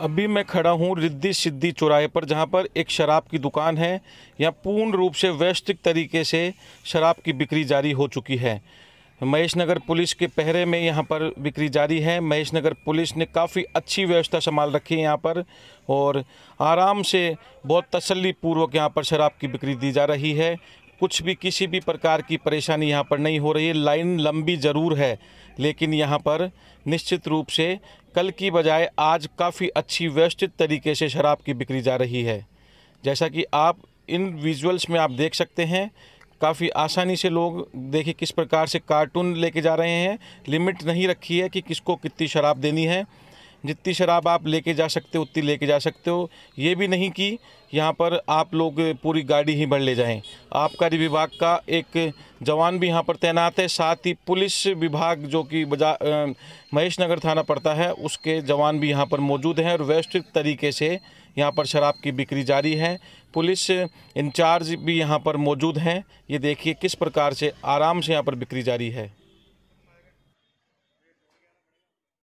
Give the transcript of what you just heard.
अभी मैं खड़ा हूँ रिद्धि सिद्धि चौराहे पर जहाँ पर एक शराब की दुकान है यहाँ पूर्ण रूप से वैश्विक तरीके से शराब की बिक्री जारी हो चुकी है महेश नगर पुलिस के पहरे में यहाँ पर बिक्री जारी है महेश नगर पुलिस ने काफ़ी अच्छी व्यवस्था संभाल रखी है यहाँ पर और आराम से बहुत तसल्ली पूर्वक यहाँ पर शराब की बिक्री दी जा रही है कुछ भी किसी भी प्रकार की परेशानी यहाँ पर नहीं हो रही है लाइन लंबी ज़रूर है लेकिन यहाँ पर निश्चित रूप से कल की बजाय आज काफ़ी अच्छी व्यवस्थित तरीके से शराब की बिक्री जा रही है जैसा कि आप इन विजुअल्स में आप देख सकते हैं काफ़ी आसानी से लोग देखिए किस प्रकार से कार्टून लेके जा रहे हैं लिमिट नहीं रखी है कि किसको कितनी शराब देनी है जितनी शराब आप लेके जा सकते हो उतनी लेके जा सकते हो ये भी नहीं कि यहाँ पर आप लोग पूरी गाड़ी ही भर ले जाएं आबकारी विभाग का एक जवान भी यहाँ पर तैनात है साथ ही पुलिस विभाग जो कि बजा महेश नगर थाना पड़ता है उसके जवान भी यहाँ पर मौजूद हैं और वैश्विक तरीके से यहाँ पर शराब की बिक्री जारी है पुलिस इंचार्ज भी यहाँ पर मौजूद हैं ये देखिए किस प्रकार से आराम से यहाँ पर बिक्री जारी है